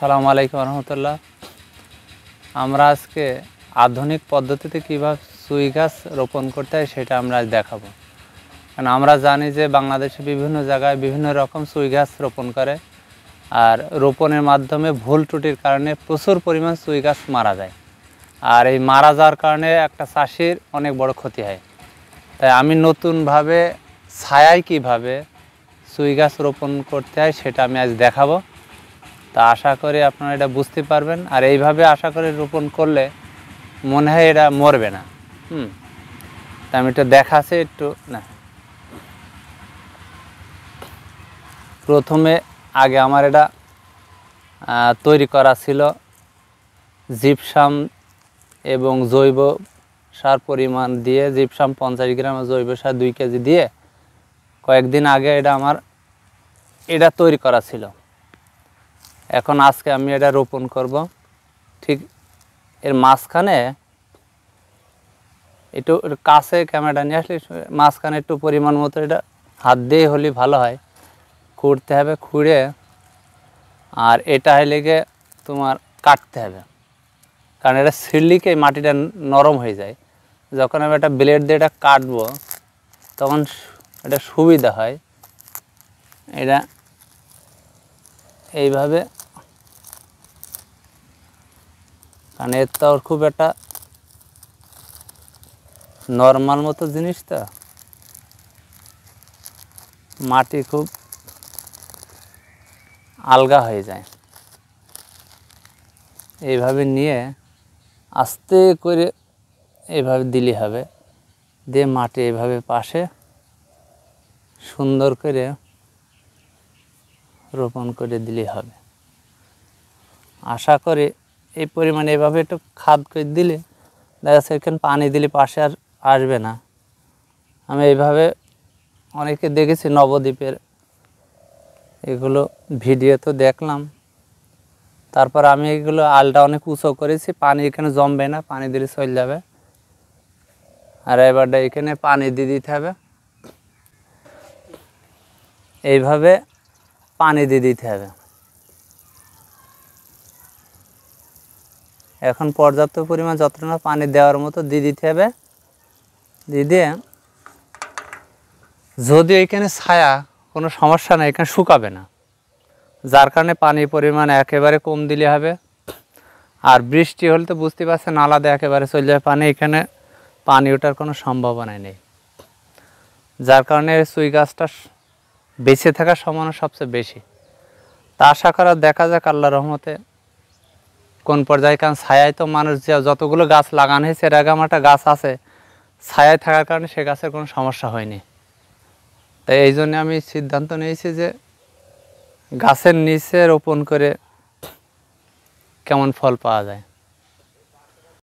আসসালামু আলাইকুম রহমতুল্লাহ আমরা আজকে আধুনিক পদ্ধতিতে কীভাবে সুই গাছ রোপণ করতে হয় সেটা আমরা আজ দেখাবো কারণ আমরা জানি যে বাংলাদেশে বিভিন্ন জায়গায় বিভিন্ন রকম সুই গাছ রোপণ করে আর রোপণের মাধ্যমে ভুল ত্রুটির কারণে প্রচুর পরিমাণ সুই গাছ মারা যায় আর এই মারা যাওয়ার কারণে একটা চাষির অনেক বড় ক্ষতি হয় তাই আমি নতুনভাবে ছায়ায় কিভাবে সুই গাছ রোপণ করতে হয় সেটা আমি আজ দেখাবো তা আশা করি আপনারা এটা বুঝতে পারবেন আর এইভাবে আশা করি রোপণ করলে মনে হয় এটা মরবে না হুম তা আমি একটু দেখাচ্ছি একটু না প্রথমে আগে আমার এটা তৈরি করা ছিল জিপসাম এবং জৈব সার পরিমাণ দিয়ে জিপসাম পঞ্চাশ গ্রাম জৈব সার দুই কেজি দিয়ে কয়েকদিন আগে এটা আমার এটা তৈরি করা ছিল এখন আজকে আমি এটা রোপণ করব ঠিক এর মাঝখানে একটু কাছে ক্যামেরাটা নিয়ে আসলে মাঝখানে একটু পরিমাণ মতো এটা হাত দিয়ে হলে ভালো হয় খুঁড়তে হবে খুঁড়ে আর এটা হলে গিয়ে তোমার কাটতে হবে কারণ এটা ছিড়লিকে মাটিটা নরম হয়ে যায় যখন আমি একটা ব্লেড দিয়ে এটা কাটব তখন এটা সুবিধা হয় এটা এইভাবে কারণ এর তো ওর খুব একটা নর্মাল মতো জিনিসটা মাটি খুব আলগা হয়ে যায় এইভাবে নিয়ে আস্তে করে এভাবে দিলে হবে দিয়ে মাটি এভাবে পাশে সুন্দর করে রোপণ করে দিলে হবে আশা করি এই পরিমাণে এভাবে একটু খাদ করে দিলে দেখা যাচ্ছে এখানে পানি দিলে পাশে আর আসবে না আমি এইভাবে অনেকে দেখেছি নবদ্বীপের এগুলো ভিডিও তো দেখলাম তারপর আমি এগুলো আলটা অনেক উঁচু করেছি পানি এখানে জমবে না পানি দিলে চলে যাবে আর এবারটা এখানে পানি দিয়ে দিতে হবে এইভাবে পানি দিয়ে দিতে হবে এখন পর্যাপ্ত পরিমাণ না পানি দেওয়ার মতো দিয়ে দিতে হবে দিয়ে দিয়ে যদি এখানে ছায়া কোনো সমস্যা নেই এখানে শুকাবে না যার কারণে পানির পরিমাণ একেবারে কম দিলে হবে আর বৃষ্টি হলে তো বুঝতে পারছে নালাদে একেবারে চলে যাবে পানি এখানে পানি ওঠার কোনো সম্ভাবনাই নেই যার কারণে সুই গাছটা বেঁচে থাকার সম্ভাবনা সবচেয়ে বেশি তা আশা করা দেখা যাক আল্লাহ রহমতে কোন পর্যায়ে কারণ ছায়ায় তো মানুষ যতগুলো গাছ লাগানো হয়েছে এর আগে আমার একটা গাছ আছে ছায়ায় থাকার কারণে সে গাছের কোনো সমস্যা হয়নি তাই এই জন্য আমি সিদ্ধান্ত নিয়েছি যে গাছের নিচে রোপণ করে কেমন ফল পাওয়া যায়